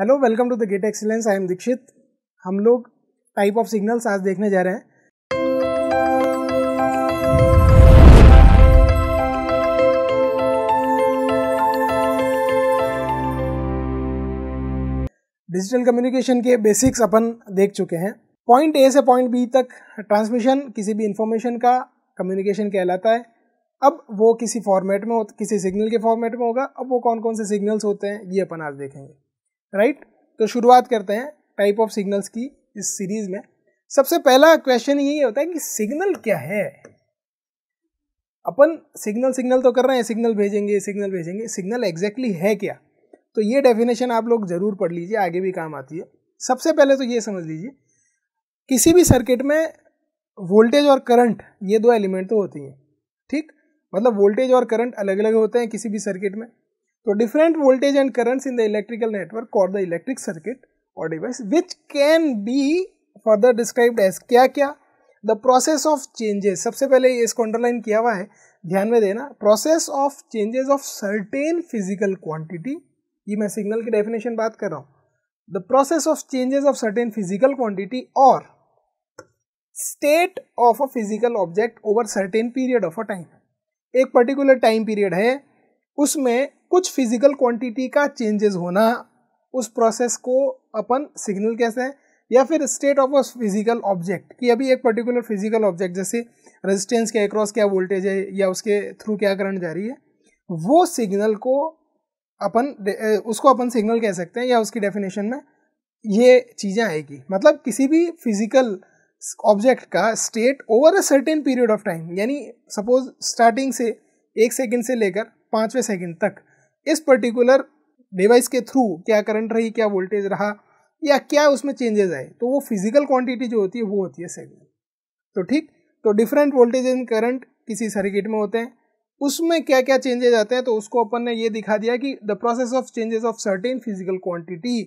Hello welcome to the GATE excellence I am Dikshit हम लोग type of signals आज देखने जा रहे हैं डिजिटल कम्युनिकेशन के बेसिक्स अपन देख चुके हैं पॉइंट ए से पॉइंट बी तक ट्रांसमिशन किसी भी इंफॉर्मेशन का कम्युनिकेशन कहलाता है अब वो किसी फॉर्मेट में हो किसी सिग्नल के फॉर्मेट में होगा अब वो कौन कौन से सिग्नल्स होते हैं ये अपन आज देखेंगे राइट तो शुरुआत करते हैं टाइप ऑफ सिग्नल्स की इस सीरीज में सबसे पहला क्वेश्चन यही होता है कि सिग्नल क्या है अपन सिग्नल सिग्नल तो कर रहे हैं सिग्नल भेजेंगे सिग्नल भेजेंगे सिग्नल एग्जैक्टली है क्या तो ये डेफिनेशन आप लोग ज़रूर पढ़ लीजिए आगे भी काम आती है सबसे पहले तो ये समझ लीजिए किसी भी सर्किट में वोल्टेज और करंट ये दो एलिमेंट तो होती हैं ठीक मतलब वोल्टेज और करंट अलग अलग होते हैं किसी भी सर्किट में तो different voltage and currents in the electrical network और द इलेक्ट्रिक सर्किट और device which can be further describe as क्या क्या द प्रोसेस ऑफ चेंजेस सबसे पहले इसको अंडरलाइन किया हुआ है ध्यान में देना process of changes of certain physical quantity ये मैं सिग्नल की डेफिनेशन बात कर रहा हूँ the process of changes of certain physical quantity और state of a physical object over certain period of a time एक पर्टिकुलर टाइम पीरियड है उसमें कुछ फिजिकल क्वांटिटी का चेंजेस होना उस प्रोसेस को अपन सिग्नल कहते हैं या फिर state of a physical object कि अभी एक पर्टिकुलर फिजिकल ऑब्जेक्ट जैसे रेजिस्टेंस के अक्रॉस क्या वोल्टेज है या उसके थ्रू क्या करंट जा रही है वो सिग्नल को अपन उसको अपन सिग्नल कह सकते हैं या उसकी डेफिनेशन में ये चीज़ें आएगी मतलब किसी भी फिजिकल ऑब्जेक्ट का state over a certain period of time यानी सपोज स्टार्टिंग से एक सेकेंड से लेकर पाँचवें सेकेंड तक इस पर्टिकुलर डिवाइस के थ्रू क्या करंट रही क्या वोल्टेज रहा या क्या उसमें चेंजेस आए तो वो फिजिकल क्वांटिटी जो होती है वो होती है सेगमेंट तो ठीक तो डिफरेंट वोल्टेज एंड करंट किसी सर्किट में होते हैं उसमें क्या क्या चेंजेस आते हैं तो उसको अपन ने ये दिखा दिया कि the process of changes of certain physical quantity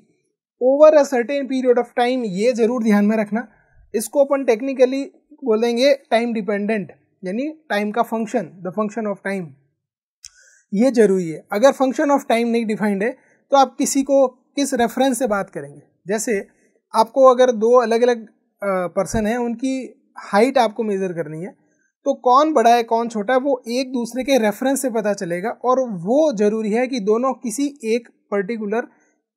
over a certain period of time ये जरूर ध्यान में रखना इसको अपन टेक्निकली बोलेंगे टाइम डिपेंडेंट यानी टाइम का function the function of time ये जरूरी है अगर फंक्शन ऑफ टाइम नहीं डिफाइंड है तो आप किसी को किस रेफरेंस से बात करेंगे जैसे आपको अगर दो अलग अलग पर्सन हैं उनकी हाइट आपको मेज़र करनी है तो कौन बड़ा है कौन छोटा है वो एक दूसरे के रेफरेंस से पता चलेगा और वो ज़रूरी है कि दोनों किसी एक पर्टिकुलर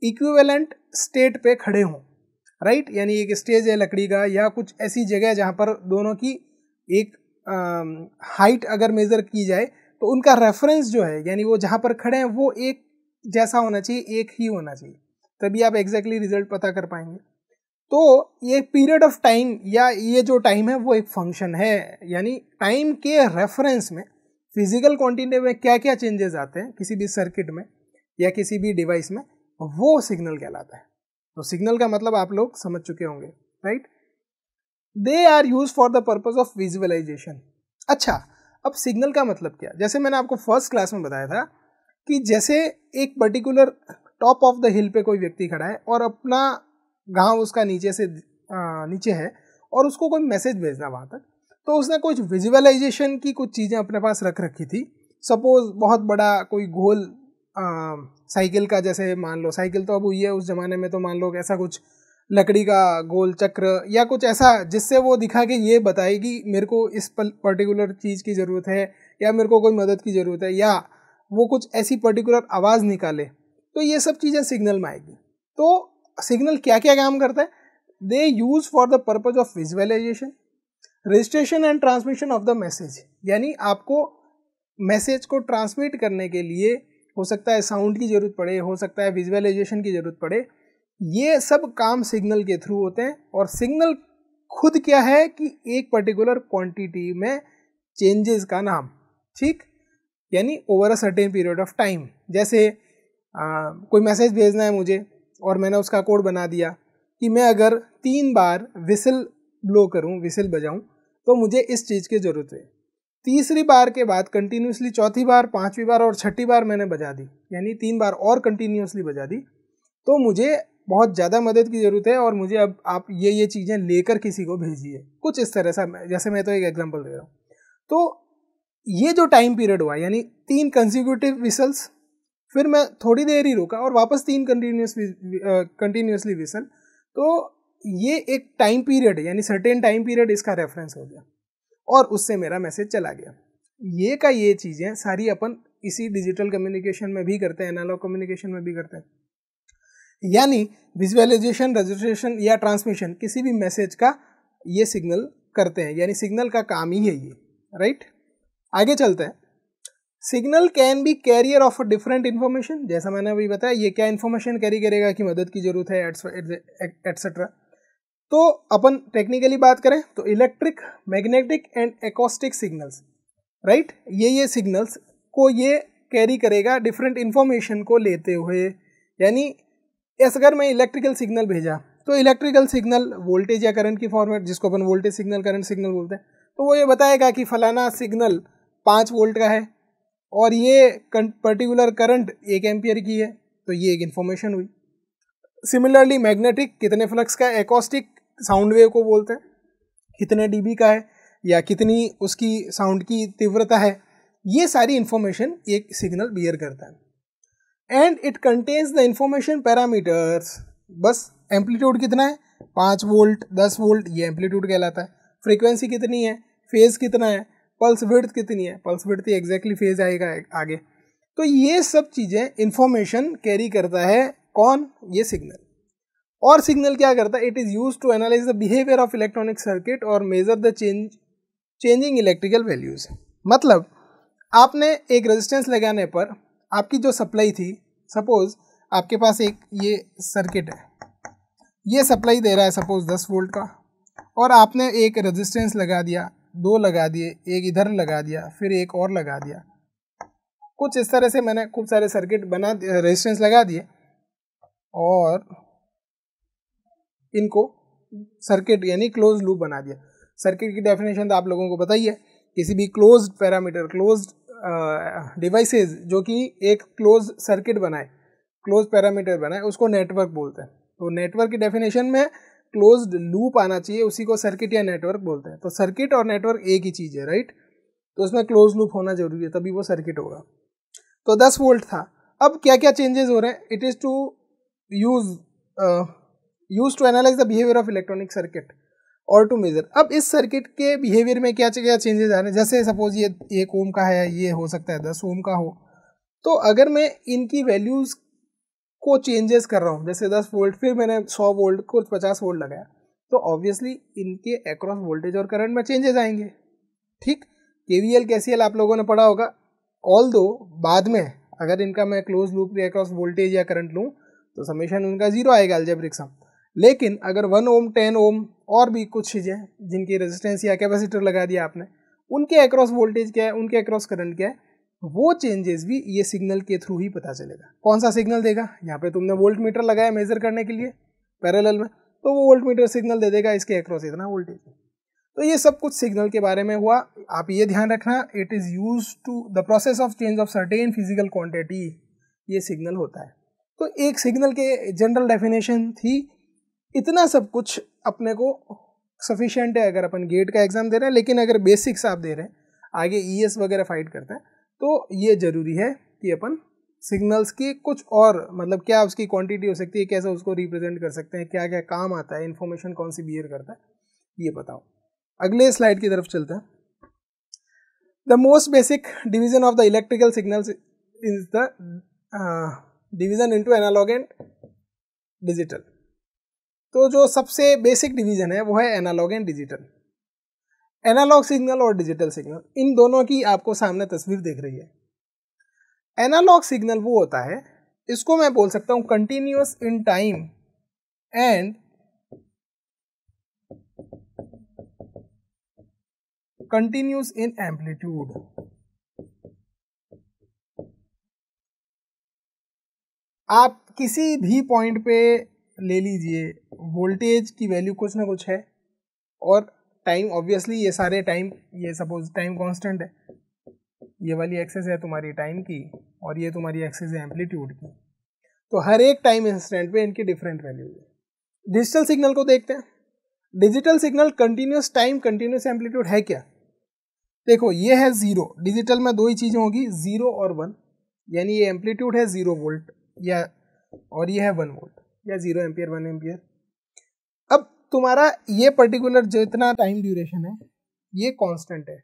इक्विवेलेंट स्टेट पे खड़े हों राइट यानी एक स्टेज है लकड़ी का या कुछ ऐसी जगह है जहाँ पर दोनों की एक हाइट अगर मेज़र की जाए तो उनका रेफरेंस जो है यानी वो जहाँ पर खड़े हैं वो एक जैसा होना चाहिए एक ही होना चाहिए तभी आप एग्जैक्टली exactly रिजल्ट पता कर पाएंगे तो ये पीरियड ऑफ टाइम या ये जो टाइम है वो एक फंक्शन है यानी टाइम के रेफरेंस में फिजिकल क्वांटिटी में क्या क्या चेंजेस आते हैं किसी भी सर्किट में या किसी भी डिवाइस में वो सिग्नल कहलाता है तो सिग्नल का मतलब आप लोग समझ चुके होंगे right they are use for the purpose of visualisation अच्छा अब सिग्नल का मतलब क्या जैसे मैंने आपको फर्स्ट क्लास में बताया था कि जैसे एक particular top of the hill पे कोई व्यक्ति खड़ा है और अपना गांव उसका नीचे से आ, नीचे है और उसको कोई मैसेज भेजना वहाँ तक तो उसने कुछ विजुअलाइजेशन की कुछ चीज़ें अपने पास रख रखी थी सपोज बहुत बड़ा कोई गोल साइकिल का जैसे मान लो साइकिल तो अब हुई है उस ज़माने में तो मान लो ऐसा कुछ लकड़ी का गोल चक्र या कुछ ऐसा जिससे वो दिखा के ये बताए कि मेरे को इस पर्टिकुलर चीज़ की ज़रूरत है या मेरे को कोई मदद की ज़रूरत है या वो कुछ ऐसी पर्टिकुलर आवाज़ निकाले तो ये सब चीज़ें सिग्नल में आएगी तो सिग्नल क्या क्या काम करता है they use for the purpose of visualisation registration and transmission of the message यानी आपको मैसेज को ट्रांसमिट करने के लिए हो सकता है साउंड की ज़रूरत पड़े हो सकता है विजुअलाइजेशन की ज़रूरत पड़े ये सब काम सिग्नल के थ्रू होते हैं और सिग्नल खुद क्या है कि एक पर्टिकुलर क्वांटिटी में चेंजेस का नाम ठीक यानी over a certain period of time जैसे आ, कोई मैसेज भेजना है मुझे और मैंने उसका कोड बना दिया कि मैं अगर तीन बार विसल ब्लो करूं विसल बजाऊं तो मुझे इस चीज़ की ज़रूरत है तीसरी बार के बाद कंटिन्यूसली चौथी बार पांचवी बार और छठी बार मैंने बजा दी यानी तीन बार और कंटिन्यूसली बजा दी तो मुझे बहुत ज़्यादा मदद की ज़रूरत है और मुझे अब आप ये ये चीज़ें लेकर किसी को भेजिए कुछ इस तरह सा जैसे मैं तो एक एग्जाम्पल दे रहा हूँ तो ये जो टाइम पीरियड हुआ यानी तीन कंसिक्यूटिव विसल्स फिर मैं थोड़ी देर ही रुका और वापस तीन कंटिन्यूस कंटिन्यूसली विसल तो ये एक टाइम पीरियड यानी सर्टेन टाइम पीरियड इसका रेफरेंस हो गया और उससे मेरा मैसेज चला गया ये का ये चीज़ें सारी अपन इसी डिजिटल कम्युनिकेशन में भी करते हैं एनालॉग कम्युनिकेशन में भी करते हैं यानी विजुअलाइजेशन रजिस्ट्रेशन या ट्रांसमिशन किसी भी मैसेज का ये सिग्नल करते हैं यानी सिग्नल का काम ही है ये राइट आगे चलते हैं signal can be carrier of a different information जैसा मैंने अभी बताया ये क्या इन्फॉर्मेशन कैरी करेगा कि मदद की जरूरत है एट्सेट्रा तो अपन टेक्निकली बात करें तो electric magnetic and acoustic signals right ये ये सिग्नल्स को ये कैरी करेगा डिफरेंट इन्फॉर्मेशन को लेते हुए यानी ऐसे अगर मैं इलेक्ट्रिकल सिग्नल भेजा तो इलेक्ट्रिकल सिग्नल वोल्टेज या करंट की फॉर्मेट जिसको अपन वोल्टेज सिग्नल करंट सिग्नल बोलते हैं तो वो ये बताएगा कि फलाना सिग्नल पाँच वोल्ट का है और ये पर्टिकुलर करंट एक एम्पियर की है तो ये एक इन्फॉर्मेशन हुई सिमिलरली मैग्नेटिक कितने फ्लक्स का एकॉस्टिक साउंड वेव को बोलते हैं कितने डीबी का है या कितनी उसकी साउंड की तीव्रता है ये सारी इन्फॉर्मेशन एक सिग्नल बियर करता है and it contains the information parameters बस एम्पलीट्यूड कितना है पाँच वोल्ट दस वोल्ट ये एम्पलीट्यूड कहलाता है फ्रीक्वेंसी कितनी है फेज कितना है पल्स विड्थ कितनी है पल्स विड्थ एग्जैक्टली फेज आएगा आगे तो ये सब चीज़ें इन्फॉर्मेशन कैरी करता है कौन ये सिग्नल और सिग्नल क्या करता है it is use to analyse the behaviour of electronic circuit और measure the change changing electrical values मतलब आपने एक रेजिस्टेंस लगाने पर आपकी जो सप्लाई थी सपोज़ आपके पास एक ये सर्किट है ये सप्लाई दे रहा है सपोज़ दस वोल्ट का और आपने एक रेजिस्टेंस लगा दिया दो लगा दिए एक इधर लगा दिया फिर एक और लगा दिया कुछ इस तरह से मैंने खूब सारे सर्किट बना रेजिस्टेंस लगा दिए और इनको सर्किट यानी क्लोज लूप बना दिया सर्किट की डेफिनेशन तो आप लोगों को बताइए किसी भी क्लोज पैरामीटर क्लोज डिवाइसेस जो कि एक क्लोज सर्किट बनाए क्लोज पैरामीटर बनाए उसको नेटवर्क बोलते हैं तो नेटवर्क की डेफिनेशन में क्लोज्ड लूप आना चाहिए उसी को सर्किट या नेटवर्क बोलते हैं तो सर्किट और नेटवर्क एक ही चीज़ है राइट तो उसमें क्लोज लूप होना जरूरी है तभी वो सर्किट होगा तो 10 वोल्ट था अब क्या क्या चेंजेस हो रहे हैं it is to use use to analyse the behaviour of electronic circuit और टू मेजर अब इस सर्किट के बिहेवियर में क्या क्या चेंजेस आ रहे हैं जैसे सपोज ये एक ओम का है ये हो सकता है दस ओम का हो तो अगर मैं इनकी वैल्यूज़ को चेंजेस कर रहा हूँ जैसे दस वोल्ट फिर मैंने सौ वोल्ट को पचास वोल्ट लगाया तो ऑब्वियसली इनके एक्रॉस वोल्टेज और करंट में चेंजेस आएंगे ठीक के वी एल कैसी आप लोगों ने पढ़ा होगा ऑल दो बाद में अगर इनका मैं क्लोज लूप के अक्रॉस वोल्टेज या करंट लूँ तो समेशन उनका जीरो आएगा एल्जेब्रिक सम लेकिन अगर वन ओम टेन ओम और भी कुछ चीज़ें जिनकी रेजिस्टेंस या कैपेसिटर लगा दिया आपने उनके अक्रॉस वोल्टेज क्या है उनके अक्रॉस करंट क्या है वो चेंजेस भी ये सिग्नल के थ्रू ही पता चलेगा कौन सा सिग्नल देगा यहाँ पे तुमने वोल्ट मीटर लगाया मेजर करने के लिए पैरेलल में तो वो वोल्ट मीटर सिग्नल दे देगा इसके अक्रॉस इतना वोल्टेज तो ये सब कुछ सिग्नल के बारे में हुआ आप ये ध्यान रखना it is use to the process of change of certain physical quantity ये सिग्नल होता है तो एक सिग्नल के जनरल डेफिनेशन थी इतना सब कुछ अपने को सफिशेंट है अगर अपन गेट का एग्ज़ाम दे रहे हैं लेकिन अगर बेसिक्स आप दे रहे हैं आगे ई e वगैरह फाइट करते हैं तो ये ज़रूरी है कि अपन सिग्नल्स की कुछ और मतलब क्या उसकी क्वांटिटी हो सकती है कैसे उसको रिप्रेजेंट कर सकते हैं क्या क्या काम आता है इन्फॉर्मेशन कौन सी बियर करता है ये बताओ अगले स्लाइड की तरफ चलते हैं the most basic division of the electrical signals is the division into analogue and digital तो जो सबसे बेसिक डिवीजन है वो है analogue and digital analogue signal और डिजिटल सिग्नल इन दोनों की आपको सामने तस्वीर देख रही है एनालॉग सिग्नल वो होता है इसको मैं बोल सकता हूँ continuous in time and continuous in amplitude आप किसी भी पॉइंट पे ले लीजिए वोल्टेज की वैल्यू कुछ ना कुछ है और टाइम ऑब्वियसली ये सारे टाइम ये सपोज टाइम कांस्टेंट है ये वाली एक्सेस है तुम्हारी टाइम की और ये तुम्हारी एक्सेस है एम्पलीट्यूड की तो हर एक टाइम इंस्टेंट पे इनकी डिफरेंट वैल्यू है डिजिटल सिग्नल को देखते हैं digital signal continuous time continuous amplitude है क्या देखो ये है ज़ीरो डिजिटल में दो ही चीज़ें होगी ज़ीरो और वन यानी ये एम्पलीट्यूड है ज़ीरो वोल्ट या और ये है वन वोल्ट या जीरो एम्पियर वन एम्पियर अब तुम्हारा ये पर्टिकुलर जो इतना टाइम ड्यूरेशन है ये कांस्टेंट है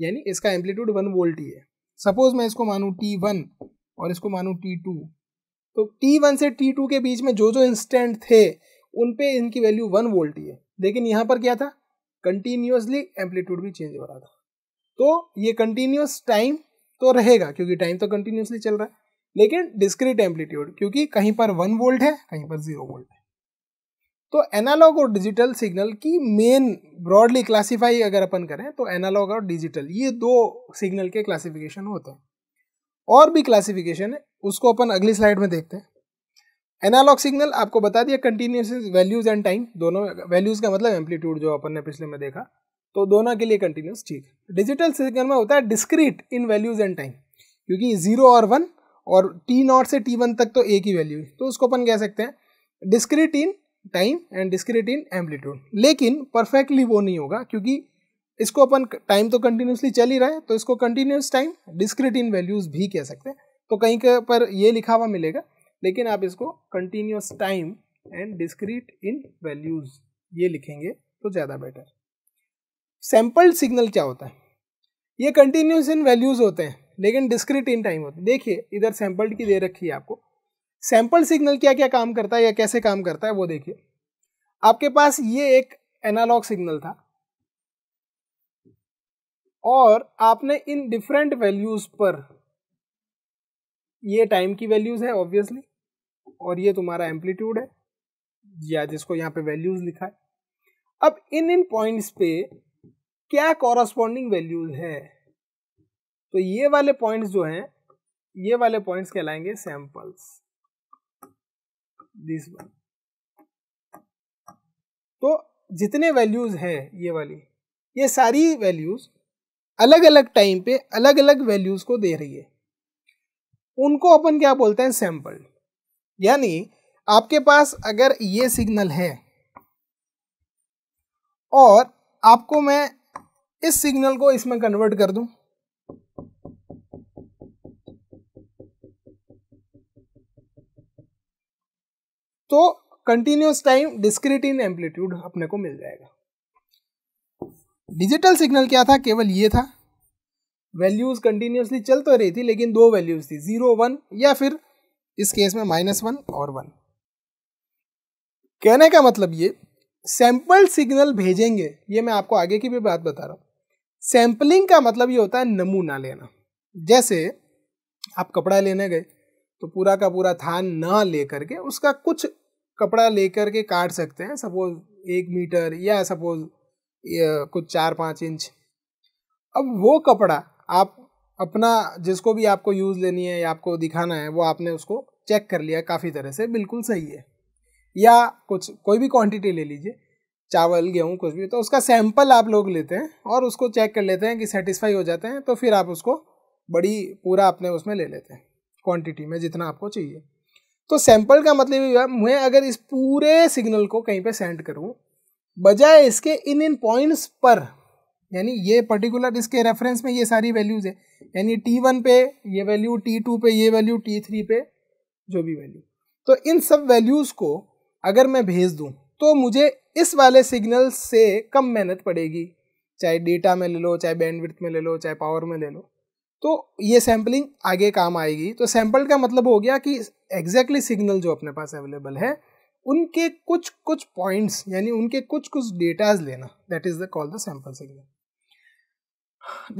यानी इसका एम्पलीट्यूड वन वोल्ट ही है सपोज मैं इसको मानूँ टी वन और इसको मानूँ टी टू तो टी वन से टी टू के बीच में जो जो इंस्टेंट थे उन पे इनकी वैल्यू वन वोल्ट ही है लेकिन यहाँ पर क्या था कंटिन्यूसली एम्पलीट्यूड भी चेंज हो रहा था तो ये कंटिन्यूस टाइम तो रहेगा क्योंकि टाइम तो कंटिन्यूसली चल रहा है लेकिन डिस्क्रीट एम्पलीट्यूड क्योंकि कहीं पर वन वोल्ट है कहीं पर जीरो वोल्ट है तो एनालॉग और डिजिटल सिग्नल की मेन ब्रॉडली क्लासीफाई अगर अपन करें तो एनालॉग और डिजिटल ये दो सिग्नल के क्लासिफिकेशन होते हैं और भी क्लासिफिकेशन है उसको अपन अगली स्लाइड में देखते हैं एनालॉग सिग्नल आपको बता दिया कंटिन्यूस वैल्यूज एंड टाइम दोनों वैल्यूज का मतलब एम्पलीट्यूड जो अपन ने पिछले में देखा तो दोनों के लिए कंटिन्यूस ठीक डिजिटल सिग्नल में होता है discrete in values and time क्योंकि जीरो और वन और टी नॉट से टी वन तक तो एक ही वैल्यू तो उसको अपन कह सकते हैं discrete in time and discrete in amplitude लेकिन परफेक्टली वो नहीं होगा क्योंकि इसको अपन टाइम तो कंटिन्यूसली चल ही रहा है तो इसको continuous time discrete in values भी कह सकते हैं तो कहीं के पर ये लिखा हुआ मिलेगा लेकिन आप इसको continuous time and discrete in values ये लिखेंगे तो ज़्यादा बेटर सैम्पल्ड सिग्नल क्या होता है ये कंटिन्यूस इन वैल्यूज़ होते हैं लेकिन डिस्क्रीट इन टाइम होता है देखिए इधर सैंपल की दे रखी है आपको सैंपल सिग्नल क्या क्या काम करता है या कैसे काम करता है वो देखिए आपके पास ये एक एनालॉग सिग्नल था और आपने इन डिफरेंट वैल्यूज पर ये टाइम की वैल्यूज है ऑब्वियसली और ये तुम्हारा एम्पलीट्यूड है या जिसको यहाँ पे वैल्यूज लिखा है अब इन इन पॉइंट्स पे क्या कॉरस्पॉन्डिंग वैल्यूज है तो ये वाले पॉइंट्स जो हैं ये वाले पॉइंट्स कहलाएंगे सैंपल्स दिस वन तो जितने वैल्यूज है ये वाली ये सारी वैल्यूज अलग अलग टाइम पे अलग अलग वैल्यूज को दे रही है उनको अपन क्या बोलते हैं सैंपल यानी आपके पास अगर ये सिग्नल है और आपको मैं इस सिग्नल को इसमें कन्वर्ट कर दूं तो continuous time discrete in amplitude अपने को मिल जाएगा डिजिटल सिग्नल क्या था केवल ये था वैल्यूज कंटिन्यूसली चल तो रही थी लेकिन दो वैल्यूज थी जीरो वन या फिर इस केस में माइनस वन और वन कहने का मतलब ये सैंपल सिग्नल भेजेंगे ये मैं आपको आगे की भी बात बता रहा हूँ सैंपलिंग का मतलब ये होता है नमूना लेना जैसे आप कपड़ा लेने गए तो पूरा का पूरा थान ना ले करके उसका कुछ कपड़ा लेकर के काट सकते हैं सपोज एक मीटर या सपोज कुछ चार पाँच इंच अब वो कपड़ा आप अपना जिसको भी आपको यूज़ लेनी है या आपको दिखाना है वो आपने उसको चेक कर लिया काफ़ी तरह से बिल्कुल सही है या कुछ कोई भी क्वांटिटी ले लीजिए चावल गेहूँ कुछ भी तो उसका सैंपल आप लोग लेते हैं और उसको चेक कर लेते हैं कि सेटिस्फाई हो जाते हैं तो फिर आप उसको बड़ी पूरा अपने उसमें ले लेते हैं क्वांटिटी में जितना आपको चाहिए तो सैंपल का मतलब ये हुआ मैं अगर इस पूरे सिग्नल को कहीं पे सेंड करूँ बजाय इसके इन इन पॉइंट्स पर यानी ये पर्टिकुलर इसके रेफरेंस में ये सारी वैल्यूज़ है यानी टी वन पे ये वैल्यू टी टू पे ये वैल्यू टी थ्री पे जो भी वैल्यू तो इन सब वैल्यूज़ को अगर मैं भेज दूँ तो मुझे इस वाले सिग्नल से कम मेहनत पड़ेगी चाहे डेटा में ले लो चाहे बैंडविड्थ में ले लो चाहे पावर में ले लो तो ये सैम्पलिंग आगे काम आएगी तो सैम्पल का मतलब हो गया कि एग्जैक्टली exactly सिग्नल जो अपने पास अवेलेबल है उनके कुछ कुछ पॉइंट्स यानी उनके कुछ कुछ डेटाज लेना that is the call the sample signal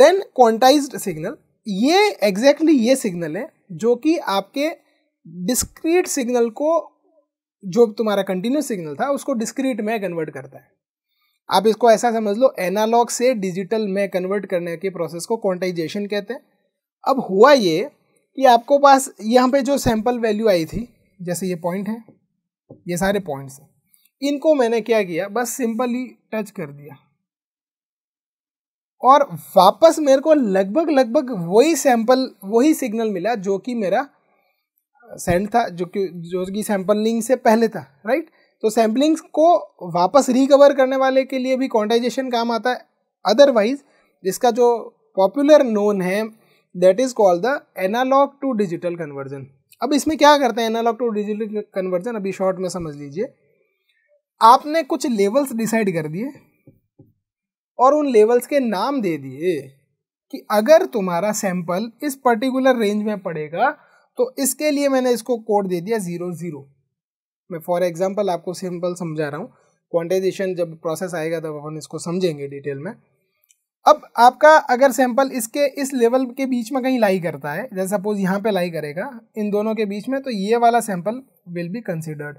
then quantise signal ये एग्जैक्टली exactly ये सिग्नल है जो कि आपके डिस्क्रीट सिग्नल को जो तुम्हारा कंटिन्यूस सिग्नल था उसको डिस्क्रीट में कन्वर्ट करता है आप इसको ऐसा समझ लो एनालॉग से डिजिटल में कन्वर्ट करने के प्रोसेस को क्वांटाइजेशन कहते हैं अब हुआ ये कि आपको पास यहाँ पे जो सैंपल वैल्यू आई थी जैसे ये पॉइंट है ये सारे पॉइंट्स हैं इनको मैंने क्या किया बस सिंपली टच कर दिया और वापस मेरे को लगभग लगभग वही सैंपल वही सिग्नल मिला जो कि मेरा सेंड था जो कि जो कि सैंपल लिंक से पहले था राइट तो सैम्पलिंग्स को वापस रिकवर करने वाले के लिए भी क्वांटाइजेशन काम आता है अदरवाइज जिसका जो पॉपुलर नोन है that is called the analogue to digital conversion अब इसमें क्या करते हैं एनालॉग टू डिजिटल कन्वर्जन अभी शॉर्ट में समझ लीजिए आपने कुछ लेवल्स डिसाइड कर दिए और उन लेवल्स के नाम दे दिए कि अगर तुम्हारा सैंपल इस पर्टिकुलर रेंज में पड़ेगा तो इसके लिए मैंने इसको कोड दे दिया ज़ीरो ज़ीरो मैं फॉर एग्जांपल आपको सिंपल समझा रहा हूँ क्वांटाइजेशन जब प्रोसेस आएगा तब अपन इसको समझेंगे डिटेल में अब आपका अगर सैंपल इसके इस लेवल के बीच में कहीं लाई करता है जैसे सपोज यहाँ पे लाई करेगा इन दोनों के बीच में तो ये वाला सैंपल विल बी कंसिडर्ड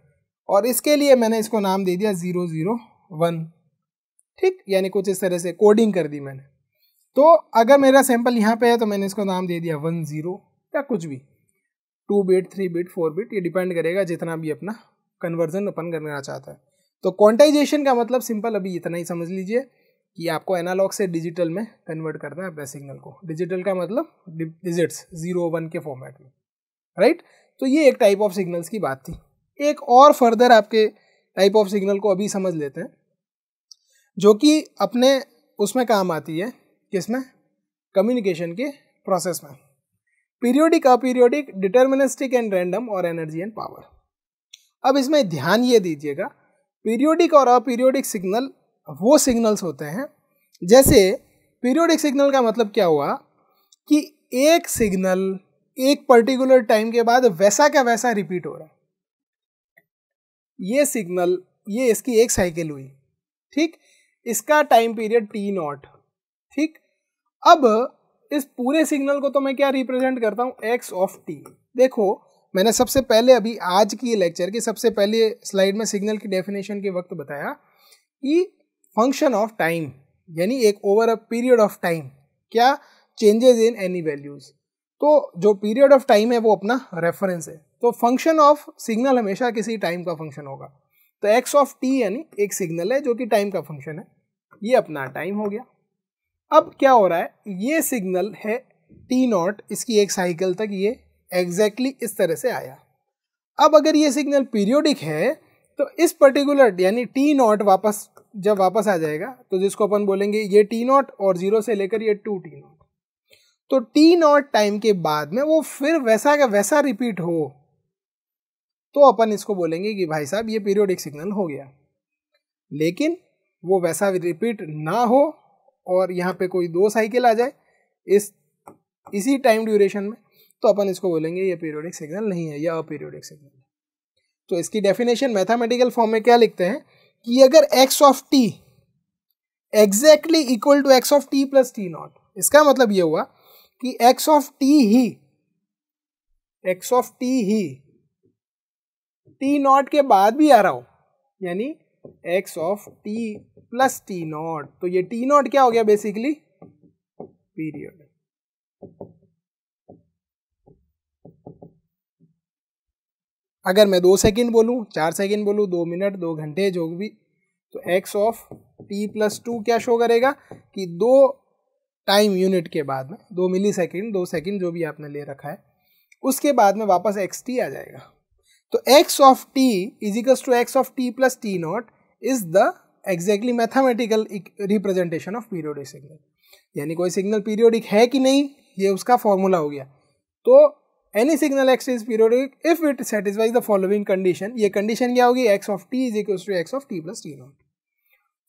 और इसके लिए मैंने इसको नाम दे दिया ज़ीरो ज़ीरो वन ठीक यानी कुछ इस तरह से कोडिंग कर दी मैंने तो अगर मेरा सैंपल यहाँ पे है तो मैंने इसको नाम दे दिया वन ज़ीरो या कुछ भी two bit three bit four bit ये डिपेंड करेगा जितना भी अपना कन्वर्जन ओपन करना चाहता है तो क्वांटाइजेशन का मतलब सिंपल अभी इतना ही समझ लीजिए कि आपको एनालॉग से डिजिटल में कन्वर्ट करना है अपने सिग्नल को डिजिटल का मतलब डिजिट्स जीरो वन के फॉर्मेट में राइट तो ये एक टाइप ऑफ सिग्नल्स की बात थी एक और फर्दर आपके टाइप ऑफ सिग्नल को अभी समझ लेते हैं जो कि अपने उसमें काम आती है किसमें कम्युनिकेशन के प्रोसेस में periodic aperiodic deterministic and random और एनर्जी एंड पावर अब इसमें ध्यान ये दीजिएगा पीरियोडिक और अपीरियोडिक सिग्नल वो सिग्नल्स होते हैं जैसे पीरियोडिक सिग्नल का मतलब क्या हुआ कि एक सिग्नल एक पर्टिकुलर टाइम के बाद वैसा का वैसा रिपीट हो रहा है ये सिग्नल ये इसकी एक साइकिल हुई ठीक इसका टाइम पीरियड टी नॉट ठीक अब इस पूरे सिग्नल को तो मैं क्या रिप्रेजेंट करता हूँ एक्स ऑफ टी देखो मैंने सबसे पहले अभी आज की लेक्चर के सबसे पहले स्लाइड में सिग्नल की डेफिनेशन के वक्त बताया कि फंक्शन ऑफ टाइम यानी एक over a period of time क्या चेंजेस इन एनी वैल्यूज़ तो जो पीरियड ऑफ टाइम है वो अपना रेफरेंस है तो फंक्शन ऑफ सिग्नल हमेशा किसी टाइम का फंक्शन होगा तो एक्स ऑफ टी यानी एक सिग्नल है जो कि टाइम का फंक्शन है ये अपना टाइम हो गया अब क्या हो रहा है ये सिग्नल है टी नॉट इसकी एक साइकिल तक ये एग्जैक्टली exactly इस तरह से आया अब अगर ये सिग्नल पीरियोडिक है तो इस पर्टिकुलर यानी टी नॉट वापस जब वापस आ जाएगा तो जिसको अपन बोलेंगे ये टी नॉट और जीरो से लेकर ये टू टी नॉट तो टी नॉट टाइम के बाद में वो फिर वैसा का वैसा रिपीट हो तो अपन इसको बोलेंगे कि भाई साहब ये पीरियोडिक सिग्नल हो गया लेकिन वो वैसा रिपीट ना हो और यहाँ पे कोई दो साइकिल आ जाए इस इसी टाइम ड्यूरेशन में तो अपन इसको बोलेंगे ये पीरियोडिक सिग्नल नहीं है यह अपीरियोडिक सिग्नल है तो इसकी डेफिनेशन मैथामेटिकल फॉर्म में क्या लिखते हैं कि अगर x of t exactly equal to x of t plus t naught इसका मतलब ये हुआ कि एक्स ऑफ टी ही एक्स ऑफ टी ही टी नॉट के बाद भी आ रहा हो यानी x of t plus t naught तो ये टी नॉट क्या हो गया बेसिकली पीरियड अगर मैं दो सेकेंड बोलूँ चार सेकेंड बोलूँ दो मिनट दो घंटे जो भी तो x of t plus two क्या शो करेगा कि दो टाइम यूनिट के बाद में दो मिली सेकेंड दो सेकेंड जो भी आपने ले रखा है उसके बाद में वापस एक्स टी आ जाएगा तो x of t equals to x of t plus t naught is the exactly mathematical representation of periodic signal यानी कोई सिग्नल पीरियोडिक है कि नहीं ये उसका फॉर्मूला हो गया तो any signal is periodic if it satisfies the following condition ये कंडीशन क्या होगी x of t is equal to x of t plus t naught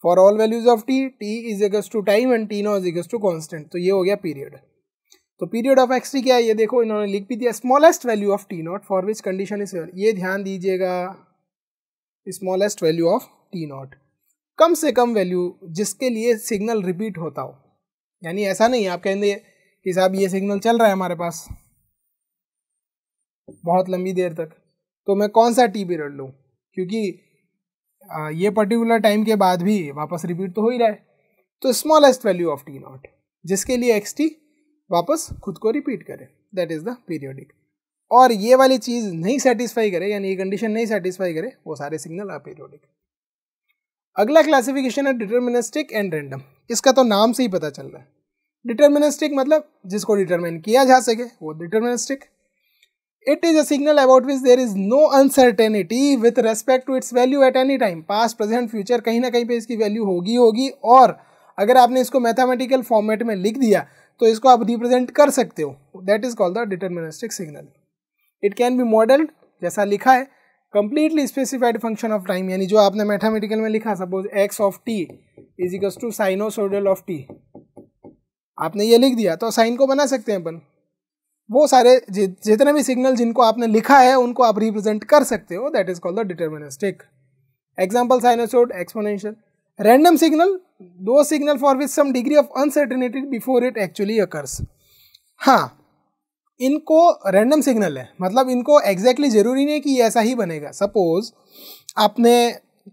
for all values of t t is equal to time and t naught is equal to constant तो ये हो गया period तो period of x T क्या है ये देखो इन्होंने लिख भी दिया smallest value of t naught for which condition is ये ध्यान दीजिएगा smallest value of t naught कम से कम वैल्यू जिसके लिए सिग्नल रिपीट होता हो यानी ऐसा नहीं आप कहेंगे कि साहब ये सिग्नल चल रहा है हमारे पास बहुत लंबी देर तक तो मैं कौन सा टी पीरियड लूँ क्योंकि ये पर्टिकुलर टाइम के बाद भी वापस रिपीट तो हो ही रहा है तो smallest value of t naught जिसके लिए एक्स टी वापस खुद को रिपीट करे दैट इज़ द पीरियोडिक और ये वाली चीज़ नहीं सेटिस्फाई करे यानी ये कंडीशन नहीं सेटिस्फाई करे वो सारे सिग्नल अपीरियोडिक अगला क्लासिफिकेशन है डिटर्मिनिस्टिक एंड रेंडम इसका तो नाम से ही पता चल रहा है डिटर्मिनिस्टिक मतलब जिसको डिटर्मिन किया जा सके वो deterministic it is a signal about which there is no uncertainty with respect to its value at any time. Past, present, future कहीं ना कहीं पर इसकी वैल्यू होगी होगी और अगर आपने इसको मैथामेटिकल फॉर्मेट में लिख दिया तो इसको आप रिप्रेजेंट कर सकते हो that is called the deterministic signal it can be modelled जैसा लिखा है completely specified function of time यानी जो आपने मैथामेटिकल में लिखा suppose x of t is equal to sinusoidal of t आपने ये लिख दिया तो साइन को बना सकते हैं अपन वो सारे जितने भी सिग्नल जिनको आपने लिखा है उनको आप रिप्रेजेंट कर सकते हो that is called the deterministic example sinusoid exponential random signal दो signal for with some degree of uncertainty before it actually occurs हाँ इनको रैंडम सिग्नल है मतलब इनको एग्जैक्टली exactly जरूरी नहीं है कि ऐसा ही बनेगा सपोज आपने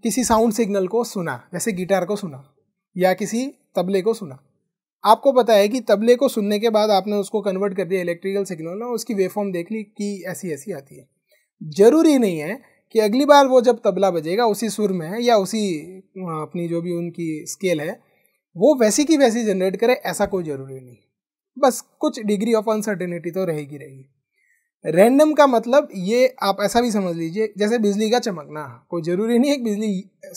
किसी साउंड सिग्नल को सुना जैसे गिटार को सुना या किसी तबले को सुना आपको पता है कि तबले को सुनने के बाद आपने उसको कन्वर्ट कर दिया इलेक्ट्रिकल सिग्नल में उसकी वेफॉर्म देख ली कि ऐसी ऐसी आती है ज़रूरी नहीं है कि अगली बार वो जब तबला बजेगा उसी सुर में है या उसी अपनी जो भी उनकी स्केल है वो वैसी की वैसी जनरेट करे ऐसा कोई ज़रूरी नहीं बस कुछ डिग्री ऑफ अनसर्टेनिटी तो रहेगी रहेगी रैंडम का मतलब ये आप ऐसा भी समझ लीजिए जैसे बिजली का चमकना कोई ज़रूरी नहीं है कि बिजली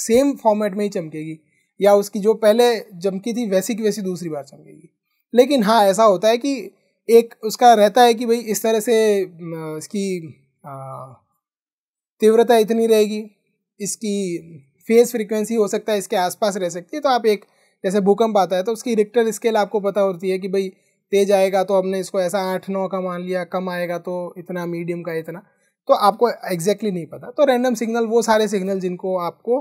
सेम फॉर्मेट में ही चमकेगी या उसकी जो पहले चमकी थी वैसी की वैसी दूसरी बार चमकेगी लेकिन हाँ ऐसा होता है कि एक उसका रहता है कि भाई इस तरह से इसकी तीव्रता इतनी रहेगी इसकी फेज फ्रीक्वेंसी हो सकता है इसके आसपास रह सकती है तो आप एक जैसे भूकंप आता है तो उसकी रिक्टर स्केल आपको पता होती है कि भाई तेज आएगा तो हमने इसको ऐसा आठ नौ का मान लिया कम आएगा तो इतना मीडियम का इतना तो आपको एग्जैक्टली exactly नहीं पता तो रैंडम सिग्नल वो सारे सिग्नल जिनको आपको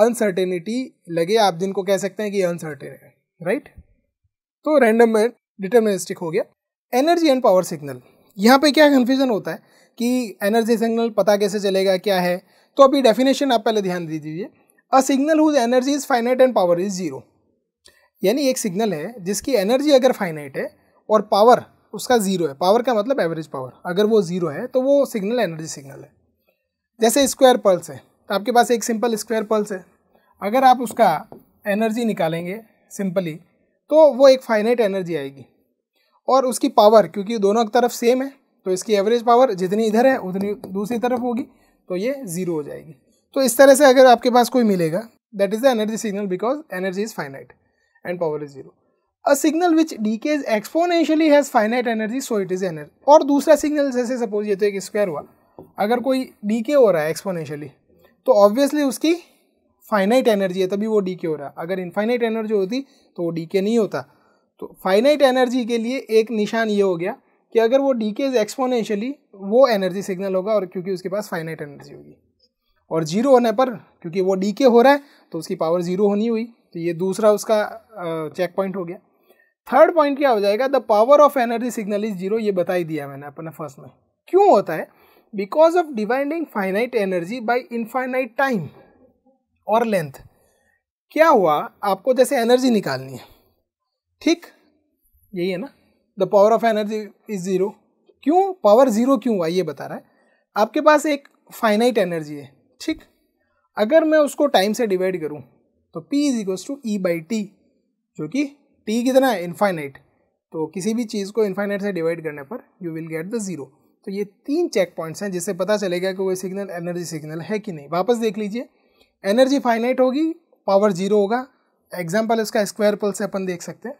अनसर्टेनिटी लगे आप जिनको कह सकते हैं कि अनसर्टेन है राइट तो रैंडम में डिटर्मिनिस्टिक हो गया एनर्जी एंड पावर सिग्नल यहाँ पे क्या कन्फ्यूज़न होता है कि एनर्जी सिग्नल पता कैसे चलेगा क्या है तो अभी डेफिनेशन आप पहले ध्यान दे दीजिए a signal whose energy is finite and power is zero यानी एक सिग्नल है जिसकी एनर्जी अगर फाइनाइट है और पावर उसका ज़ीरो है पावर का मतलब एवरेज पावर अगर वो ज़ीरो है तो वो सिग्नल एनर्जी सिग्नल है जैसे स्क्वायर पल्स है आपके पास एक सिंपल स्क्वायर पल्स है अगर आप उसका एनर्जी निकालेंगे सिंपली तो वो एक फाइनाइट एनर्जी आएगी और उसकी पावर क्योंकि दोनों तरफ सेम है तो इसकी एवरेज पावर जितनी इधर है उतनी दूसरी तरफ होगी तो ये ज़ीरो हो जाएगी तो इस तरह से अगर आपके पास कोई मिलेगा that is the energy signal because energy is finite and power is zero a signal which decays exponentially has finite energy so it is energy और दूसरा सिग्नल जैसे सपोज ये तो एक स्क्वायर हुआ अगर कोई डीके हो रहा है एक्सपोनेंशियली तो ऑब्वियसली उसकी फाइनाइट एनर्जी है तभी वो डी के हो रहा है अगर इनफाइनाइट एनर्जी होती तो वो डी के नहीं होता तो फाइनाइट एनर्जी के लिए एक निशान ये हो गया कि अगर वो डी के एक्सपोनेंशियली वो एनर्जी सिग्नल होगा और क्योंकि उसके पास फाइनाइट एनर्जी होगी और जीरो होने पर क्योंकि वो डी के हो रहा है तो उसकी पावर जीरो होनी हुई तो ये दूसरा उसका चेक पॉइंट हो गया थर्ड पॉइंट क्या हो जाएगा the power of energy signal is zero ये बता ही दिया मैंने अपने फर्स्ट में क्यों होता है because of dividing finite energy by infinite time और लेंथ क्या हुआ आपको जैसे एनर्जी निकालनी है ठीक यही है ना the power of energy is zero क्यों पावर ज़ीरो क्यों हुआ ये बता रहा है आपके पास एक फाइनाइट एनर्जी है ठीक अगर मैं उसको टाइम से डिवाइड करूं तो P is equals to E by T जो कि T कितना है इनफाइनाइट तो किसी भी चीज़ को इनफाइनाइट से डिवाइड करने पर you will get the zero तो ये तीन चेक पॉइंट्स हैं जिससे पता चलेगा कि वो सिग्नल एनर्जी सिग्नल है कि नहीं वापस देख लीजिए एनर्जी फाइनाइट होगी पावर जीरो होगा एग्जाम्पल इसका स्क्वायर पल से अपन देख सकते हैं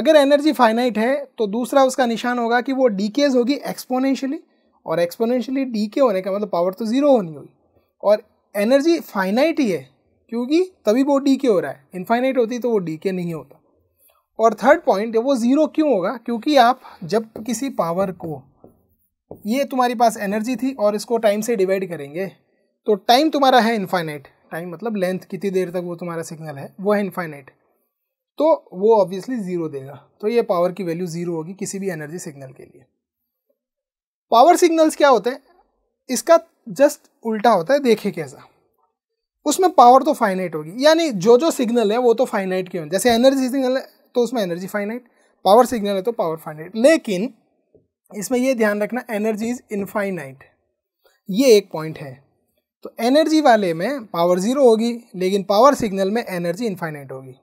अगर एनर्जी फाइनाइट है तो दूसरा उसका निशान होगा कि वो डीकेज होगी एक्सपोनेंशियली और एक्सपोनेंशियली डीके होने का मतलब पावर तो ज़ीरो होनी होगी और एनर्जी फाइनाइट ही है क्योंकि तभी वो डीके हो रहा है इनफाइनाइट होती तो वो डीके नहीं होता और थर्ड पॉइंट वो ज़ीरो क्यों होगा क्योंकि आप जब किसी पावर को ये तुम्हारे पास एनर्जी थी और इसको टाइम से डिवाइड करेंगे तो टाइम तुम्हारा है इन्फाइनाइट टाइम मतलब लेंथ कितनी देर तक वो तुम्हारा सिग्नल है वो है इन्फाइनाइट तो वो ऑब्वियसली ज़ीरो देगा तो ये पावर की वैल्यू ज़ीरो होगी किसी भी एनर्जी सिग्नल के लिए पावर सिग्नल्स क्या होते हैं इसका जस्ट उल्टा होता है देखे कैसा उसमें पावर तो फाइनाइट होगी यानी जो जो सिग्नल है वो तो फाइनाइट के होंगे जैसे एनर्जी सिग्नल है तो उसमें एनर्जी फाइनाइट पावर सिग्नल है तो पावर फाइनाइट लेकिन इसमें ये ध्यान रखना एनर्जी इज इनफाइनाइट ये एक पॉइंट है तो एनर्जी वाले में पावर ज़ीरो होगी लेकिन पावर सिग्नल में एनर्जी इनफाइनाइट होगी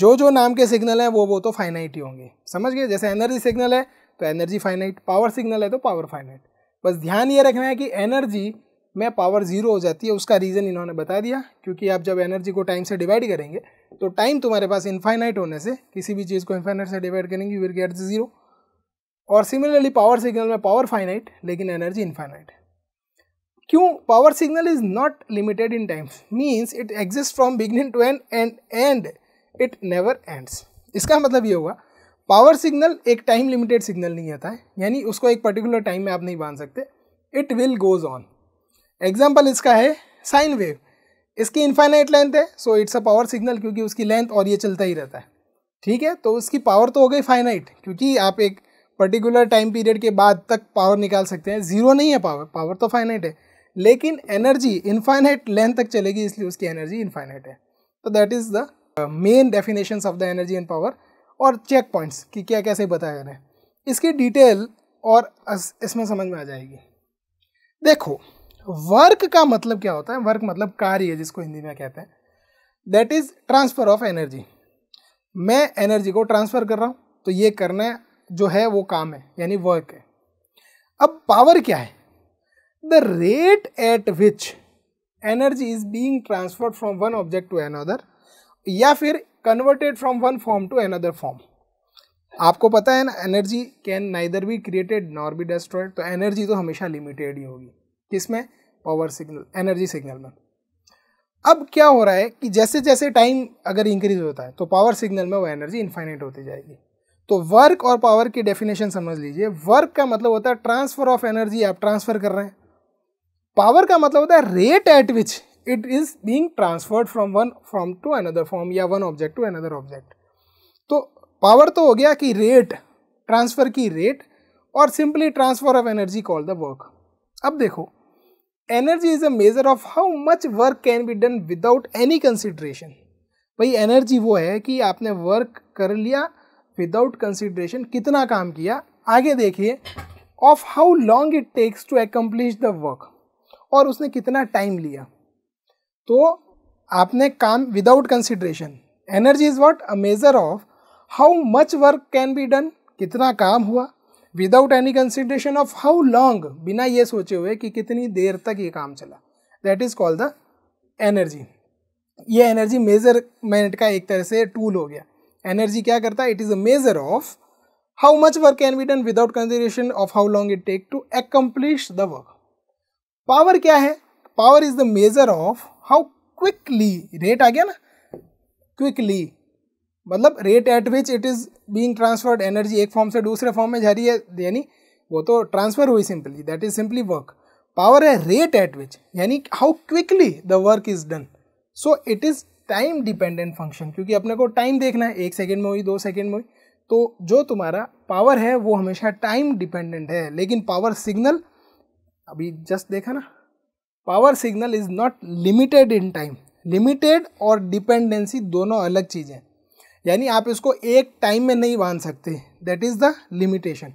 जो जो नाम के सिग्नल हैं वो वो तो फाइनाइट ही होंगे समझ गए जैसे एनर्जी सिग्नल है तो एनर्जी फाइनाइट पावर सिग्नल है तो पावर फाइनाइट बस ध्यान ये रखना है कि एनर्जी में पावर ज़ीरो हो जाती है उसका रीज़न इन्होंने बता दिया क्योंकि आप जब एनर्जी को टाइम से डिवाइड करेंगे तो टाइम तुम्हारे पास इन्फाइनाइट होने से किसी भी चीज़ को इन्फाइनाइट से डिवाइड करेंगे यू विल गेट ज़ीरो और सिमिलरली पावर सिग्नल में पावर फाइनाइट लेकिन एनर्जी इनफाइनाइट क्यों power signal is not limited in times means it exist from beginning to end and and it never ends इसका मतलब ये होगा power signal एक time limited signal नहीं होता है यानी उसको एक पर्टिकुलर टाइम में आप नहीं बांध सकते it will goes on example इसका है साइन वेव इसकी इन्फाइनाइट लेंथ है so it's a power signal क्योंकि उसकी लेंथ और ये चलता ही रहता है ठीक है तो उसकी पावर तो हो गई फाइनाइट क्योंकि आप एक पर्टिकुलर टाइम पीरियड के बाद तक पावर निकाल सकते हैं ज़ीरो नहीं है पावर पावर तो फाइनाइट है लेकिन एनर्जी इनफाइनाइट लेंथ तक चलेगी इसलिए उसकी एनर्जी इनफाइनाइट है तो that is the main definition of the energy and power और चेक पॉइंट्स कि क्या कैसे बताया जाए इसकी डिटेल और इसमें समझ में आ जाएगी देखो वर्क का मतलब क्या होता है वर्क मतलब कार्य जिसको हिंदी में कहते हैं that is transfer of energy मैं एनर्जी को ट्रांसफ़र कर रहा हूँ तो ये करना है जो है वो काम है यानी वर्क है अब पावर क्या है the rate at which energy is being transferred from one object to another या फिर converted from one form to another form आपको पता है ना energy can neither be created nor be destroyed तो एनर्जी तो हमेशा लिमिटेड ही होगी किसमें पावर सिग्नल एनर्जी सिग्नल में अब क्या हो रहा है कि जैसे जैसे टाइम अगर इंक्रीज होता है तो पावर सिग्नल में वो एनर्जी इन्फाइनेट होती जाएगी तो वर्क और पावर की डेफिनेशन समझ लीजिए वर्क का मतलब होता है ट्रांसफर ऑफ एनर्जी आप ट्रांसफर कर रहे हैं पावर का मतलब होता है rate at which it is being transferred from one form to another form या one object to another object तो पावर तो हो गया कि रेट ट्रांसफर की रेट और simply transfer of energy call the work अब देखो energy is a measure of how much work can be done without any consideration भाई एनर्जी वो है कि आपने वर्क कर लिया विदाउट कंसिडरेशन कितना काम किया आगे देखिए of how long it takes to accomplish the work और उसने कितना टाइम लिया तो आपने काम without consideration energy is what a measure of how much work can be done कितना काम हुआ without any consideration of how long बिना ये सोचे हुए कि कितनी देर तक ये काम चला that is called the energy ये एनर्जी मेजरमेंट का एक तरह से टूल हो गया एनर्जी क्या करता है it is a measure of how much work can be done without consideration of how long it take to accomplish the work power क्या है power is the measure of how quickly rate आ गया ना quickly मतलब rate at which it is being transferred energy एक form से दूसरे form में जा रही है यानी वो तो ट्रांसफर हुई simply that is simply work power है रेट एट विच यानी how quickly the work is done so it is time dependent function क्योंकि अपने को टाइम देखना है एक सेकेंड में हुई दो सेकेंड में हुई तो जो तुम्हारा पावर है वो हमेशा टाइम डिपेंडेंट है लेकिन पावर सिग्नल अभी जस्ट देखा ना power signal is not limited in time limited और डिपेंडेंसी दोनों अलग चीज़ें हैं यानी आप इसको एक टाइम में नहीं बांध सकते दैट इज़ द लिमिटेशन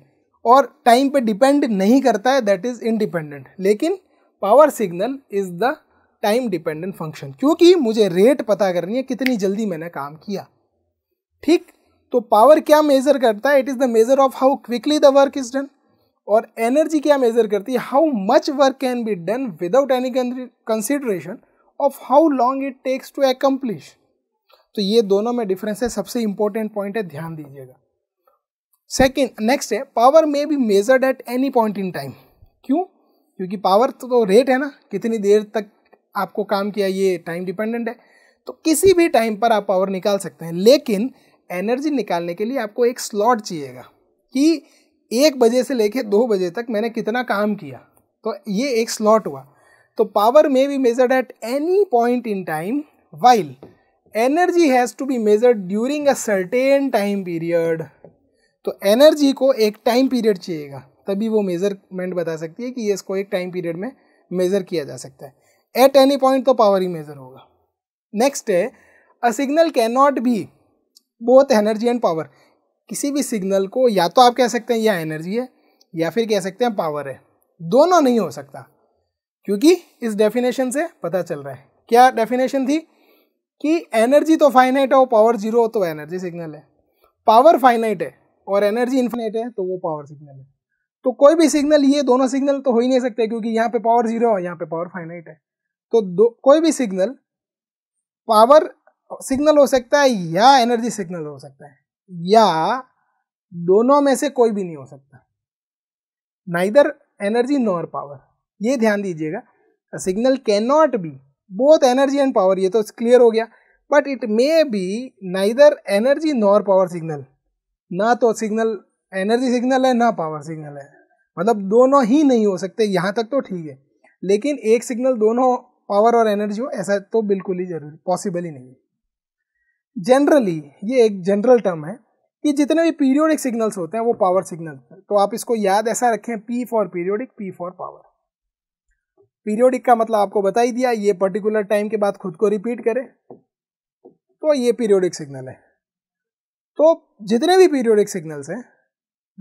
और टाइम पे डिपेंड नहीं करता है दैट इज़ इंडिपेंडेंट लेकिन power signal is the time dependent function क्योंकि मुझे रेट पता करनी है कितनी जल्दी मैंने काम किया ठीक तो पावर क्या मेजर करता है it is the measure of how quickly the work is done और एनर्जी क्या मेजर करती है how much work can be done without any consideration of how long it takes to accomplish तो ये दोनों में डिफरेंस है सबसे इंपॉर्टेंट पॉइंट है ध्यान दीजिएगा सेकेंड नेक्स्ट है power may be measured at any point in time क्यों क्योंकि पावर तो, तो रेट है ना कितनी देर तक आपको काम किया ये टाइम डिपेंडेंट है तो किसी भी टाइम पर आप पावर निकाल सकते हैं लेकिन एनर्जी निकालने के लिए आपको एक स्लॉट चाहिएगा कि एक बजे से लेकर दो बजे तक मैंने कितना काम किया तो ये एक स्लॉट हुआ तो power may be measured at any point in time while energy has to be measured during a certain time period तो एनर्जी को एक टाइम पीरियड चाहिएगा तभी वो मेज़रमेंट बता सकती है कि ये इसको एक टाइम पीरियड में मेज़र किया जा सकता है एट एनी पॉइंट तो पावर ही मेजर होगा नेक्स्ट है a signal can not be both energy and power किसी भी सिग्नल को या तो आप कह सकते हैं या एनर्जी है या फिर कह सकते हैं पावर है दोनों नहीं हो सकता क्योंकि इस डेफिनेशन से पता चल रहा है क्या डेफिनेशन थी कि एनर्जी तो फाइनाइट है और पावर जीरो हो तो एनर्जी सिग्नल है पावर फाइनाइट है और एनर्जी इन्फिनाइट है तो वो पावर सिग्नल है तो कोई भी सिग्नल ये दोनों सिग्नल तो हो ही नहीं सकते क्योंकि यहाँ पे पावर जीरो है यहाँ पे पावर फाइनाइट है तो दो कोई भी सिग्नल पावर सिग्नल हो सकता है या एनर्जी सिग्नल हो सकता है या दोनों में से कोई भी नहीं हो सकता नाइदर एनर्जी नॉर पावर ये ध्यान दीजिएगा signal can not be both energy and power ये तो क्लियर हो गया but it may be neither energy nor power signal ना तो सिग्नल एनर्जी सिग्नल है ना पावर सिग्नल है मतलब दोनों ही नहीं हो सकते यहाँ तक तो ठीक है लेकिन एक सिग्नल दोनों पावर और एनर्जी हो ऐसा तो बिल्कुल ही जरूरी पॉसिबल ही नहीं है जनरली ये एक जनरल टर्म है कि जितने भी पीरियोडिक सिग्नल्स होते हैं वो पावर सिग्नल तो आप इसको याद ऐसा रखें P for periodic P for power periodic का मतलब आपको बता ही दिया ये पर्टिकुलर टाइम के बाद खुद को रिपीट करें तो ये पीरियोडिक सिग्नल है तो जितने भी पीरियोडिक सिग्नल्स हैं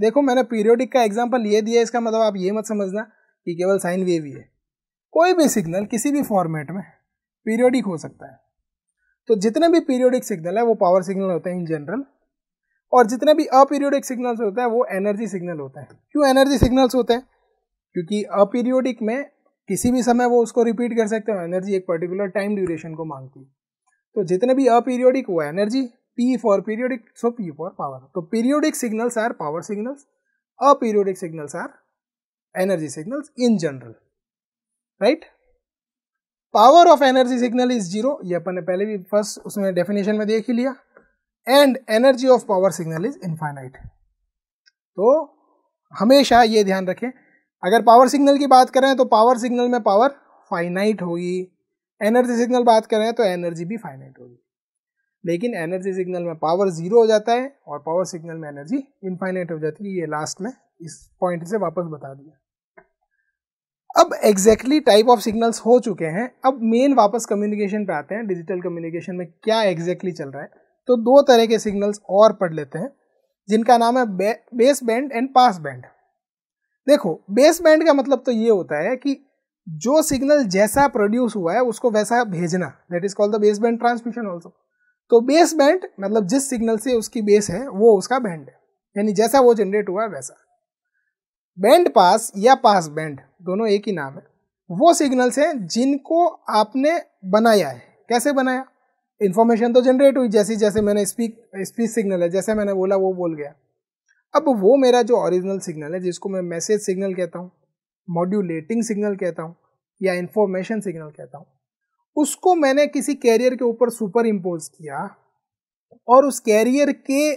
देखो मैंने पीरियोडिक का एग्जाम्पल ये दिया इसका मतलब आप ये मत समझना कि केवल साइन वेव ही है कोई भी सिग्नल किसी भी फॉर्मेट में पीरियोडिक हो सकता है तो जितने भी पीरियोडिक सिग्नल है वो पावर सिग्नल होते हैं इन जनरल और जितने भी अपीरियोडिक सिग्नल्स होते हैं वो एनर्जी सिग्नल होते हैं क्यों एनर्जी सिग्नल्स होते हैं क्योंकि अपीरियोडिक में किसी भी समय वो उसको रिपीट कर सकते हो एनर्जी एक पर्टिकुलर टाइम ड्यूरेशन को मांगती है तो जितने भी अपीरियोडिक वो energy P for periodic so P for power तो periodic signals are power signals aperiodic signals are energy signals in general right power of energy signal is zero ये अपन ने पहले भी फर्स्ट उसमें डेफिनेशन में देख ही लिया and energy of power signal is infinite तो हमेशा ये ध्यान रखें अगर पावर सिग्नल की बात करें तो पावर सिग्नल में पावर फाइनाइट होगी एनर्जी सिग्नल बात करें तो एनर्जी भी फाइनाइट होगी लेकिन एनर्जी सिग्नल में पावर जीरो हो जाता है और पावर सिग्नल में एनर्जी इनफाइनाइट हो जाती है ये लास्ट में इस पॉइंट से वापस बता दिया अब एग्जैक्टली टाइप ऑफ सिग्नल्स हो चुके हैं अब मेन वापस कम्युनिकेशन पे आते हैं डिजिटल कम्युनिकेशन में क्या एग्जैक्टली exactly चल रहा है तो दो तरह के सिग्नल्स और पढ़ लेते हैं जिनका नाम है बे, base band and pass band देखो बेस बैंड का मतलब तो ये होता है कि जो सिग्नल जैसा प्रोड्यूस हुआ है उसको वैसा भेजना that is called the base band transmission also तो बेस बैंड मतलब जिस सिग्नल से उसकी बेस है वो उसका बैंड है यानी जैसा वो जनरेट हुआ है वैसा बैंड पास या पास बैंड दोनों एक ही नाम है वो सिग्नल्स हैं जिनको आपने बनाया है कैसे बनाया इन्फॉर्मेशन तो जनरेट हुई जैसे जैसे मैंने स्पीक स्पीच सिग्नल है जैसे मैंने बोला वो बोल गया अब वो मेरा जो ओरिजिनल सिग्नल है जिसको मैं मैसेज सिग्नल कहता हूँ मॉड्यूलेटिंग सिग्नल कहता हूँ या इन्फॉर्मेशन सिग्नल कहता हूँ उसको मैंने किसी कैरियर के ऊपर सुपर इम्पोज किया और उस कैरियर के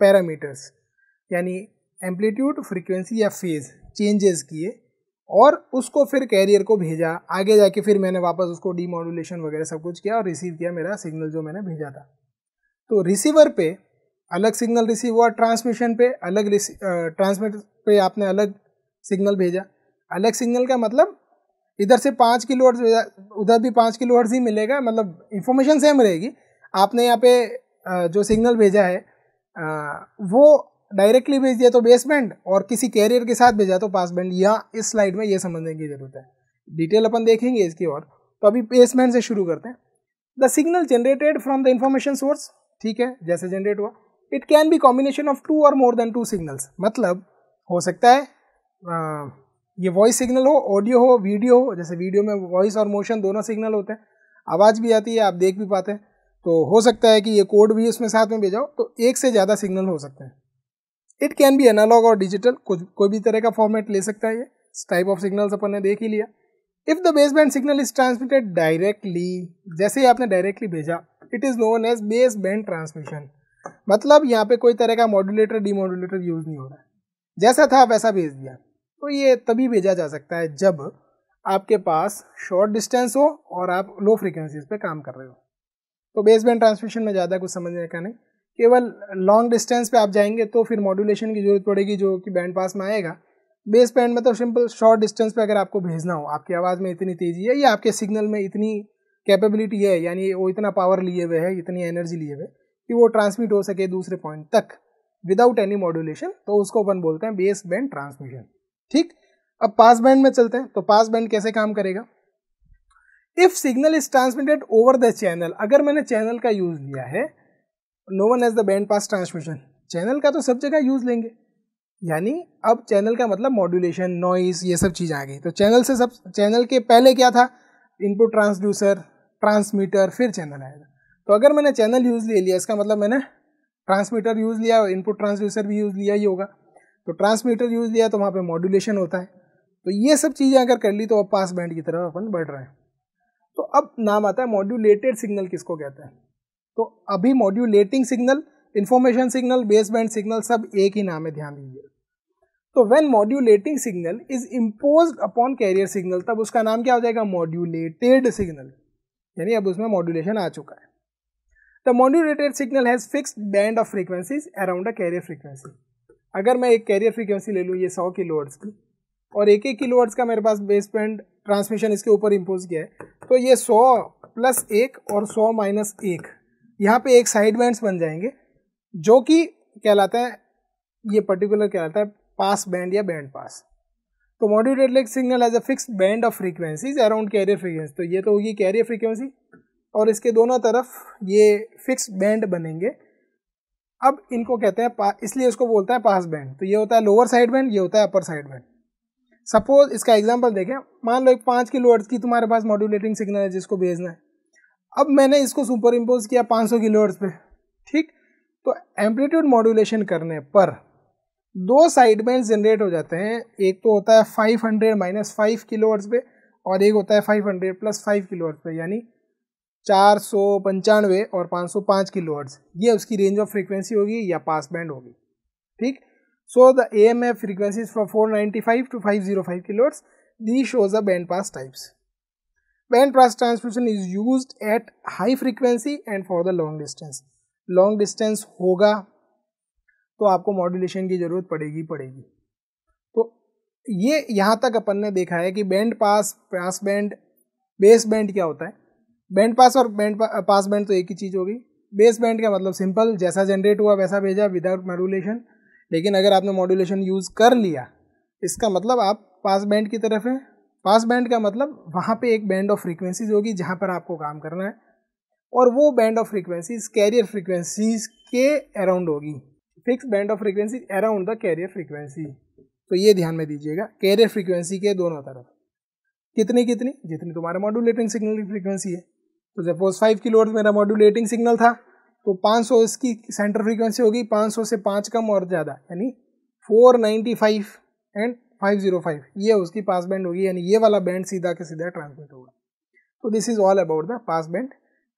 पैरामीटर्स यानी एम्पलीट्यूड फ्रिक्वेंसी या फेज़ चेंजेस किए और उसको फिर कैरियर को भेजा आगे जाके फिर मैंने वापस उसको डीमोडुलेशन वगैरह सब कुछ किया और रिसीव किया मेरा सिग्नल जो मैंने भेजा था तो रिसीवर पे अलग सिग्नल रिसीव हुआ ट्रांसमिशन पे अलग ट्रांसमिट पे आपने अलग सिग्नल भेजा अलग सिग्नल का मतलब इधर से पाँच किलो हर्ट्स उधर भी पाँच किलो हर्ट्स ही मिलेगा मतलब इन्फॉर्मेशन सेम रहेगी आपने यहाँ पे जो सिग्नल भेजा है वो डायरेक्टली भेज दिया तो बेस बैंड और किसी कैरियर के साथ भेजा तो पास बैंड या इस स्लाइड में ये समझने की ज़रूरत है डिटेल अपन देखेंगे इसकी और तो अभी बेस बैंड से शुरू करते हैं the signal generated from the information source ठीक है जैसे जनरेट हुआ it can be combination of two और मोर देन टू सिग्नल्स मतलब हो सकता है आ, ये वॉइस सिग्नल हो ऑडियो हो वीडियो हो जैसे वीडियो में वॉइस और मोशन दोनों सिग्नल होते हैं आवाज़ भी आती है आप देख भी पाते हैं तो हो सकता है कि ये कोड भी उसमें साथ में भेजाओ तो एक से ज़्यादा सिग्नल हो सकते हैं इट कैन बी एनालॉग और डिजिटल कुछ कोई भी तरह का फॉर्मेट ले सकता है ये टाइप ऑफ सिग्नल्स अपन ने देख ही लिया if the base band signal is transmitted directly जैसे ही आपने डायरेक्टली भेजा it is known as base band transmission मतलब यहाँ पे कोई तरह का मॉड्यूलेटर डीमोडुलेटर यूज नहीं हो रहा है जैसा था वैसा भेज दिया तो ये तभी भेजा जा सकता है जब आपके पास शॉर्ट डिस्टेंस हो और आप लो फ्रिक्वेंसीज पे काम कर रहे हो तो बेस बैंड ट्रांसमिशन में ज़्यादा कुछ समझने का नहीं केवल लॉन्ग डिस्टेंस पे आप जाएंगे तो फिर मॉड्यूलेशन की जरूरत पड़ेगी जो कि बैंड पास में आएगा बेस बैंड में तो सिंपल शॉर्ट डिस्टेंस पे अगर आपको भेजना हो आपकी आवाज़ में इतनी तेज़ी है या आपके सिग्नल में इतनी कैपेबिलिटी है यानी वो इतना पावर लिए हुए है इतनी एनर्जी लिए हुए कि वो ट्रांसमिट हो सके दूसरे पॉइंट तक विदाउट एनी मॉड्यूलेशन तो उसको अपन बोलते हैं बेस बैंड ट्रांसमिशन ठीक अब पास बैंड में चलते हैं तो पास बैंड कैसे काम करेगा if signal is transmitted over the channel अगर मैंने चैनल का यूज लिया है known as the band pass transmission channel का तो सब जगह यूज़ लेंगे यानी अब चैनल का मतलब मॉड्यूलेशन नॉइस ये सब चीज़ आ गई तो चैनल से सब चैनल के पहले क्या था इनपुट ट्रांसड्यूसर ट्रांसमीटर फिर चैनल आएगा तो अगर मैंने चैनल यूज़ ले लिया इसका मतलब मैंने ट्रांसमीटर यूज़ लिया और इनपुट ट्रांसड्यूसर भी यूज़ लिया ही होगा तो ट्रांसमीटर यूज़ लिया तो वहाँ पर मॉड्यूलेशन होता है तो ये सब चीज़ें अगर कर ली तो अब पास बैंड की तरफ अपन बढ़ रहे हैं तो अब नाम आता है मॉड्यूलेटेड सिग्नल किसको कहते हैं तो अभी modulating signal information signal baseband signal सब एक ही नाम है ध्यान दीजिए तो when modulating signal is impose upon carrier signal तब उसका नाम क्या हो जाएगा मॉड्यूलेटेड सिग्नल यानी अब उसमें मॉड्यूलेशन आ चुका है the modulated signal has fix band of frequencies around a carrier frequency अगर मैं एक कैरियर फ्रीक्वेंसी ले लूँ ये सौ किलो की और एक एक किलो का मेरे पास बेस बैंड ट्रांसमिशन इसके ऊपर इम्पोज किया है तो ये सौ प्लस एक और सौ माइनस एक यहाँ पे एक साइड बैंड्स बन जाएंगे जो कि कहलाता है ये पर्टिकुलर कहलाता है पास बैंड या बैंड पास तो modulated signal as a fix band of frequencies around carrier frequency तो ये तो होगी कैरियर फ्रीक्वेंसी और इसके दोनों तरफ ये फिक्स बैंड बनेंगे अब इनको कहते हैं इसलिए इसको बोलता है पास बैंड तो ये होता है लोअर साइड बैंड ये होता है अपर साइड बैंड सपोज इसका एग्जाम्पल देखें मान लो एक पाँच किलो की तुम्हारे पास मॉड्यूलेटिंग सिग्नल है जिसको भेजना है अब मैंने इसको सुपर इम्पोज किया 500 सौ किलो पे ठीक तो एम्पलीट्यूड मॉड्यूलेशन करने पर दो साइड बैंड जनरेट हो जाते हैं एक तो होता है 500 हंड्रेड माइनस फाइव किलो पे और एक होता है 500 हंड्रेड प्लस फाइव किलो पे यानी चार सौ पंचानवे और पाँच सौ पाँच किलो हर्ट्स ये उसकी रेंज ऑफ फ्रीक्वेंसी होगी या पास बैंड होगी ठीक so the M F four ninety five two five zero five kilo kilohertz. The shows a band pass types band pass transmission is use at high frequency and for the long distance long distance होगा तो आपको modulation की ज़रूरत पड़ेगी पड़ेगी तो ये यहाँ तक अपन ने देखा है कि band pass pass band base band क्या होता है बैंड पास और बैंड पास बैंड तो एक ही चीज़ होगी बेस बैंड का मतलब सिंपल जैसा जनरेट हुआ वैसा भेजा विदाउट मॉड्यूलेशन लेकिन अगर आपने मॉड्यूलेशन यूज़ कर लिया इसका मतलब आप पास बैंड की तरफ है पास बैंड का मतलब वहाँ पे एक बैंड ऑफ फ्रीक्वेंसीज होगी जहाँ पर आपको काम करना है और वो band of frequencies carrier frequencies के अराउंड होगी fix band of frequencies around the carrier frequency तो ये ध्यान में दीजिएगा कैरियर फ्रीक्वेंसी के दोनों तरफ कितनी कितनी जितनी तुम्हारा मॉड्यूलेटिंग सिग्नल की फ्रीक्वेंसी है तो सपोज फाइव किलो मेरा मॉड्यूलेटिंग सिग्नल था तो 500 इसकी सेंटर फ्रीक्वेंसी होगी 500 से पाँच कम और ज़्यादा यानी 495 एंड 505 ये उसकी पास बैंड होगी यानी ये वाला बैंड सीधा के सीधा ट्रांसमिट होगा तो this is all about the pass band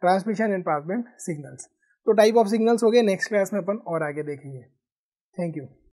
transmission and pass band signals तो टाइप ऑफ सिग्नल्स हो गए नेक्स्ट क्लास में अपन और आगे देखेंगे थैंक यू